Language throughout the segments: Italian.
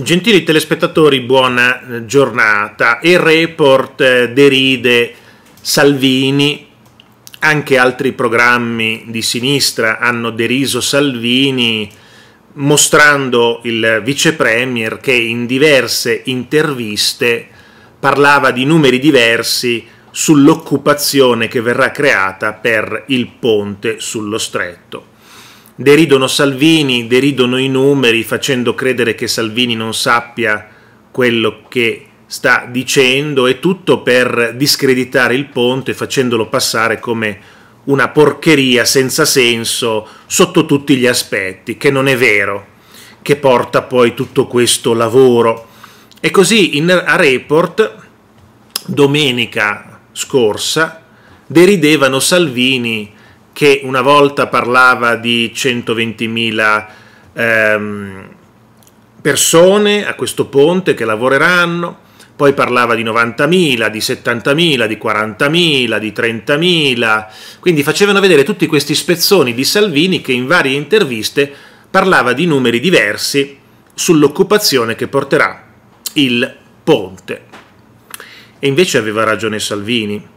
Gentili telespettatori, buona eh, giornata. Il report eh, deride Salvini, anche altri programmi di sinistra hanno deriso Salvini mostrando il vice premier che in diverse interviste parlava di numeri diversi sull'occupazione che verrà creata per il ponte sullo stretto deridono Salvini, deridono i numeri facendo credere che Salvini non sappia quello che sta dicendo e tutto per discreditare il ponte facendolo passare come una porcheria senza senso sotto tutti gli aspetti, che non è vero, che porta poi tutto questo lavoro. E così in, a report domenica scorsa deridevano Salvini che una volta parlava di 120.000 ehm, persone a questo ponte che lavoreranno, poi parlava di 90.000, di 70.000, di 40.000, di 30.000, quindi facevano vedere tutti questi spezzoni di Salvini che in varie interviste parlava di numeri diversi sull'occupazione che porterà il ponte. E invece aveva ragione Salvini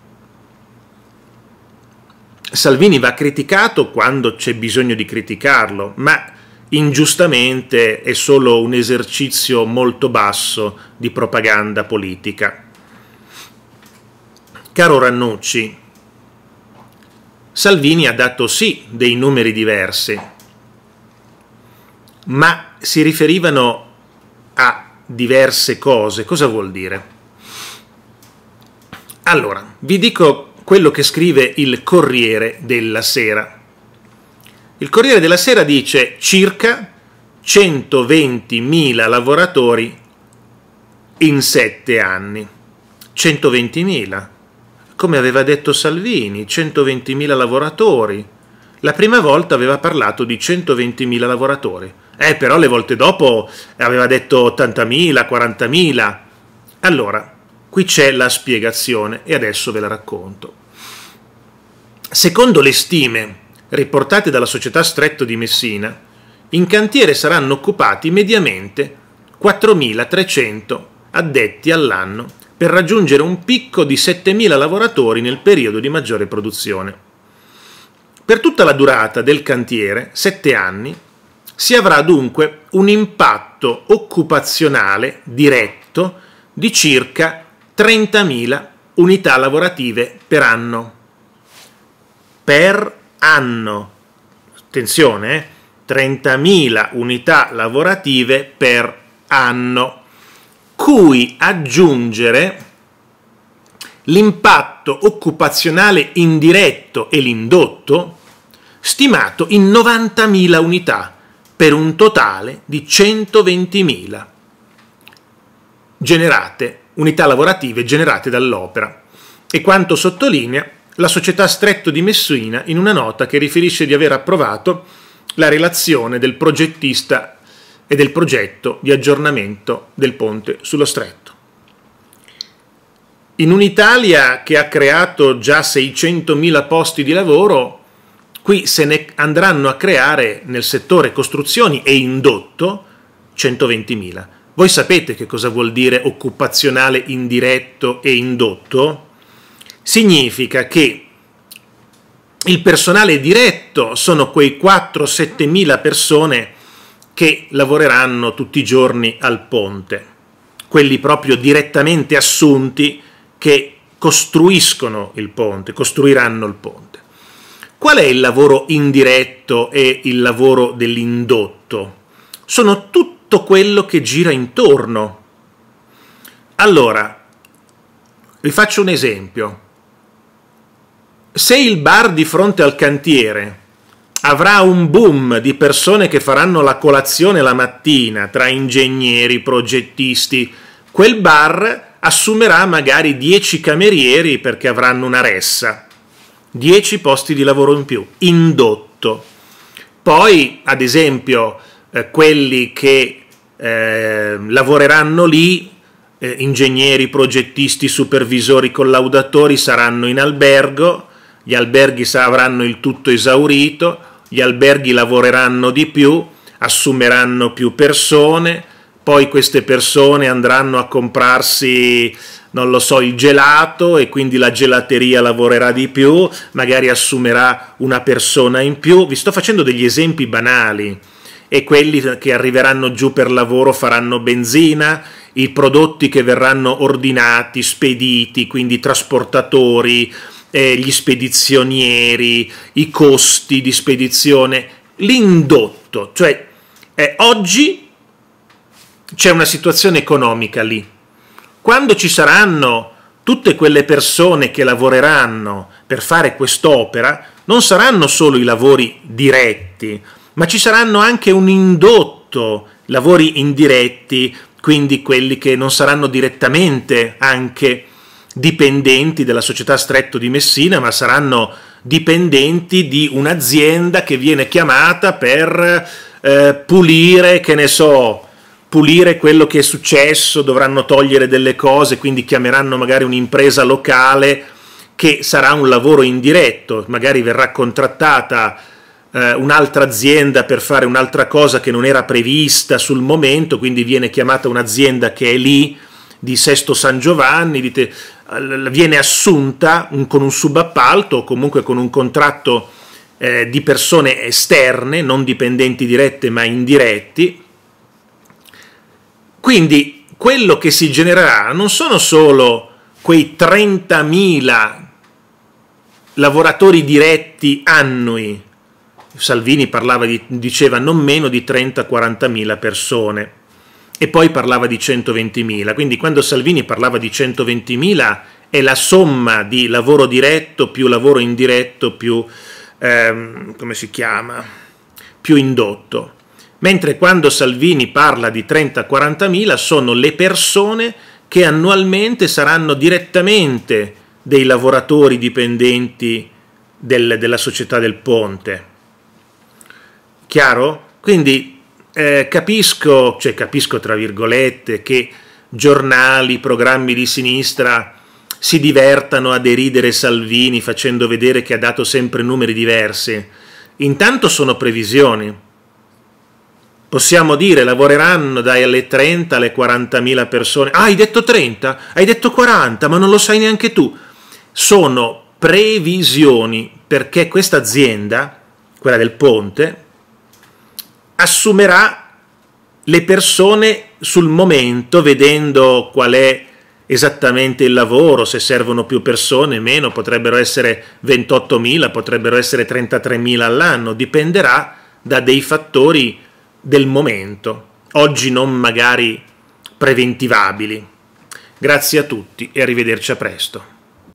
Salvini va criticato quando c'è bisogno di criticarlo, ma ingiustamente è solo un esercizio molto basso di propaganda politica. Caro Rannucci, Salvini ha dato sì dei numeri diversi, ma si riferivano a diverse cose. Cosa vuol dire? Allora, vi dico quello che scrive il Corriere della Sera. Il Corriere della Sera dice circa 120.000 lavoratori in sette anni. 120.000, come aveva detto Salvini, 120.000 lavoratori. La prima volta aveva parlato di 120.000 lavoratori, eh, però le volte dopo aveva detto 80.000, 40.000. Allora, Qui c'è la spiegazione e adesso ve la racconto. Secondo le stime riportate dalla società Stretto di Messina, in cantiere saranno occupati mediamente 4.300 addetti all'anno per raggiungere un picco di 7.000 lavoratori nel periodo di maggiore produzione. Per tutta la durata del cantiere, 7 anni, si avrà dunque un impatto occupazionale diretto di circa 30.000 unità lavorative per anno. Per anno. Attenzione, eh? 30.000 unità lavorative per anno, cui aggiungere l'impatto occupazionale indiretto e l'indotto stimato in 90.000 unità per un totale di 120.000 generate unità lavorative generate dall'opera e quanto sottolinea la società Stretto di Messina in una nota che riferisce di aver approvato la relazione del progettista e del progetto di aggiornamento del ponte sullo stretto. In un'Italia che ha creato già 600.000 posti di lavoro, qui se ne andranno a creare nel settore costruzioni e indotto 120.000 voi sapete che cosa vuol dire occupazionale indiretto e indotto? Significa che il personale diretto sono quei 4-7 mila persone che lavoreranno tutti i giorni al ponte, quelli proprio direttamente assunti che costruiscono il ponte, costruiranno il ponte. Qual è il lavoro indiretto e il lavoro dell'indotto? Sono tutti tutto quello che gira intorno. Allora, vi faccio un esempio. Se il bar di fronte al cantiere avrà un boom di persone che faranno la colazione la mattina tra ingegneri, progettisti, quel bar assumerà magari 10 camerieri perché avranno una ressa, 10 posti di lavoro in più, indotto. Poi, ad esempio, eh, quelli che Ehm, lavoreranno lì, eh, ingegneri, progettisti, supervisori, collaudatori saranno in albergo, gli alberghi avranno il tutto esaurito, gli alberghi lavoreranno di più, assumeranno più persone, poi queste persone andranno a comprarsi non lo so, il gelato e quindi la gelateria lavorerà di più, magari assumerà una persona in più. Vi sto facendo degli esempi banali e quelli che arriveranno giù per lavoro faranno benzina, i prodotti che verranno ordinati, spediti, quindi trasportatori, eh, gli spedizionieri, i costi di spedizione, l'indotto, cioè eh, oggi c'è una situazione economica lì. Quando ci saranno tutte quelle persone che lavoreranno per fare quest'opera, non saranno solo i lavori diretti, ma ci saranno anche un indotto, lavori indiretti, quindi quelli che non saranno direttamente anche dipendenti della società Stretto di Messina, ma saranno dipendenti di un'azienda che viene chiamata per eh, pulire, che ne so, pulire quello che è successo, dovranno togliere delle cose, quindi chiameranno magari un'impresa locale che sarà un lavoro indiretto, magari verrà contrattata eh, un'altra azienda per fare un'altra cosa che non era prevista sul momento, quindi viene chiamata un'azienda che è lì di Sesto San Giovanni, di viene assunta un, con un subappalto o comunque con un contratto eh, di persone esterne, non dipendenti dirette ma indiretti. Quindi quello che si genererà non sono solo quei 30.000 lavoratori diretti annui Salvini parlava di, diceva non meno di 30-40 mila persone e poi parlava di 120 mila, quindi quando Salvini parlava di 120 mila è la somma di lavoro diretto più lavoro indiretto più, ehm, come si chiama, più indotto, mentre quando Salvini parla di 30-40 mila sono le persone che annualmente saranno direttamente dei lavoratori dipendenti del, della società del ponte Chiaro? Quindi eh, capisco, cioè capisco tra virgolette, che giornali, programmi di sinistra si divertano a deridere Salvini facendo vedere che ha dato sempre numeri diversi. Intanto sono previsioni. Possiamo dire lavoreranno dai alle 30 alle 40.000 persone. Ah, hai detto 30? Hai detto 40, ma non lo sai neanche tu. Sono previsioni perché questa azienda, quella del ponte, assumerà le persone sul momento, vedendo qual è esattamente il lavoro, se servono più persone, meno, potrebbero essere 28.000, potrebbero essere 33.000 all'anno, dipenderà da dei fattori del momento, oggi non magari preventivabili. Grazie a tutti e arrivederci a presto.